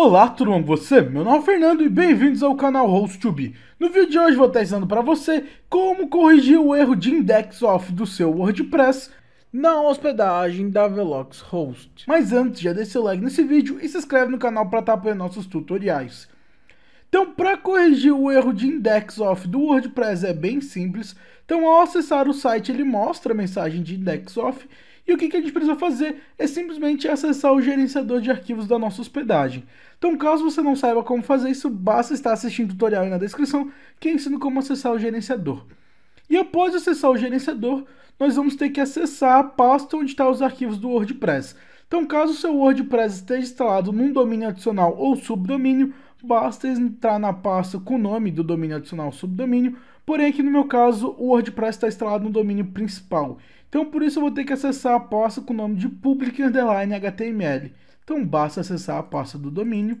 Olá turma, você? Meu nome é Fernando e bem-vindos ao canal Host2B. No vídeo de hoje vou estar ensinando para você como corrigir o erro de index off do seu WordPress na hospedagem da Velox Host. Mas antes, já deixa seu like nesse vídeo e se inscreve no canal para estar apoiando nossos tutoriais. Então, para corrigir o erro de index off do WordPress é bem simples. Então, ao acessar o site, ele mostra a mensagem de index off e o que, a gente precisa fazer é simplesmente acessar o gerenciador de arquivos da nossa hospedagem. Então, caso você não saiba como fazer isso, basta estar assistindo o tutorial aí na descrição que ensina como acessar o gerenciador. E após acessar o gerenciador, nós vamos ter que acessar a pasta onde estão tá os arquivos do WordPress. Então, caso seu WordPress esteja instalado num domínio adicional ou subdomínio, basta entrar na pasta com o nome do domínio adicional subdomínio, porém aqui no meu caso o WordPress está instalado no domínio principal. Então por isso eu vou ter que acessar a pasta com o nome de public underline html. Então basta acessar a pasta do domínio.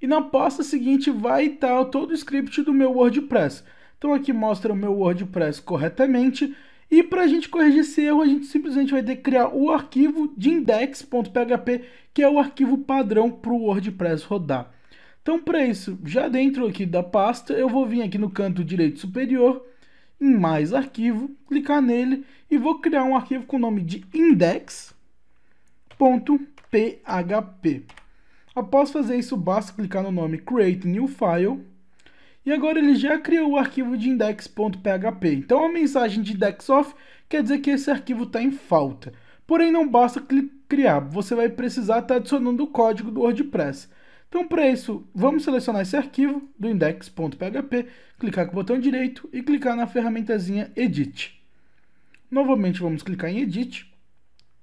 E na pasta seguinte vai estar todo o script do meu WordPress. Então aqui mostra o meu WordPress corretamente e para a gente corrigir esse erro, a gente simplesmente vai ter que criar o arquivo de index.php, que é o arquivo padrão para o WordPress rodar. Então, para isso, já dentro aqui da pasta, eu vou vir aqui no canto direito superior, em mais arquivo, clicar nele e vou criar um arquivo com o nome de index.php. Após fazer isso, basta clicar no nome Create New File e agora ele já criou o arquivo de index.php. Então a mensagem de indexOf quer dizer que esse arquivo está em falta. Porém, não basta criar, você vai precisar estar tá adicionando o código do WordPress. Então, para isso, vamos selecionar esse arquivo do index.php, clicar com o botão direito e clicar na ferramentazinha Edit. Novamente, vamos clicar em Edit.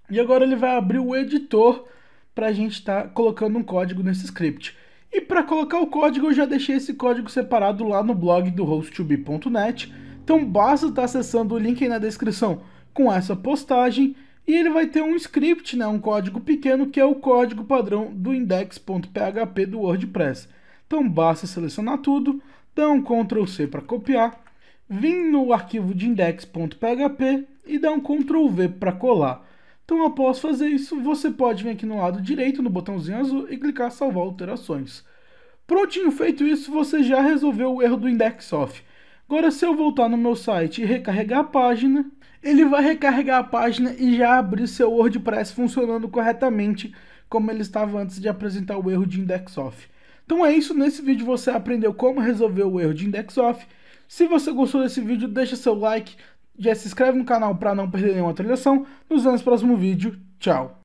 E agora ele vai abrir o editor para a gente estar tá colocando um código nesse script. E para colocar o código, eu já deixei esse código separado lá no blog do hosttube.net, Então basta estar tá acessando o link aí na descrição com essa postagem e ele vai ter um script, né, um código pequeno que é o código padrão do index.php do WordPress. Então basta selecionar tudo, dar um Ctrl C para copiar, vir no arquivo de index.php e dar um Ctrl V para colar. Então, após fazer isso, você pode vir aqui no lado direito, no botãozinho azul, e clicar salvar alterações. Prontinho, feito isso, você já resolveu o erro do index off. Agora, se eu voltar no meu site e recarregar a página, ele vai recarregar a página e já abrir seu WordPress funcionando corretamente, como ele estava antes de apresentar o erro de index off. Então é isso, nesse vídeo você aprendeu como resolver o erro de index off. Se você gostou desse vídeo, deixa seu like, já se inscreve no canal para não perder nenhuma atualização. Nos vemos no próximo vídeo. Tchau!